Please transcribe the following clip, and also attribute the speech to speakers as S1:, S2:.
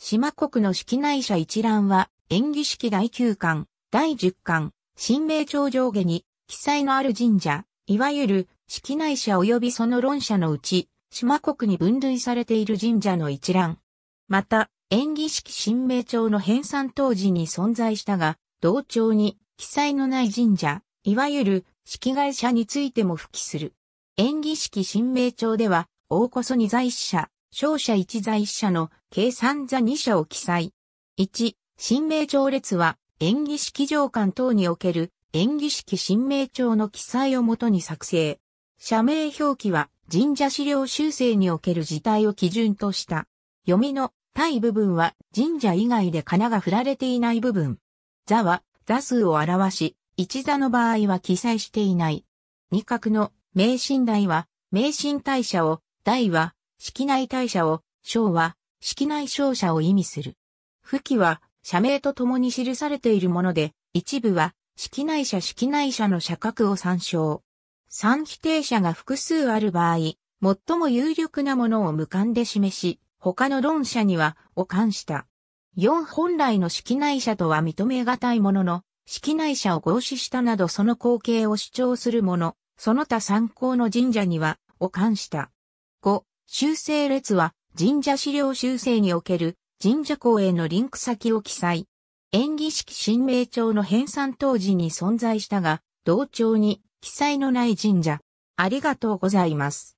S1: 島国
S2: の式内社一覧は、演技式第9巻、第10巻、新名朝上下に、記載のある神社、いわゆる、式内社及びその論者のうち、島国に分類されている神社の一覧。また、演技式新名朝の編纂当時に存在したが、同帳に記載のない神社、いわゆる式外社についても付記する。演技式新名朝では、大こそに在死者、勝者一一社の計算座2社を記載。1、新名帳列は、演技式上巻等における演技式新名帳の記載をもとに作成。社名表記は、神社資料修正における事態を基準とした。読みの対部分は神社以外で仮名が振られていない部分。座は座数を表し、一座の場合は記載していない。二角の名神台は、名神大社を、台は式内大社を、章は、式内章社を意味する。付記は、社名と共に記されているもので、一部は、式内社式内社の社格を参照。三否定者が複数ある場合、最も有力なものを無観で示し、他の論者には、を冠した。四本来の式内者とは認めがたいものの、式内者を合祀したなどその光景を主張するもの、その他参考の神社には、を冠した。五、修正列は神社資料修正における神社公へのリンク先を記載。演技式新名帳の編纂当時に存在したが、同帳に記載のない神社。ありがとうございます。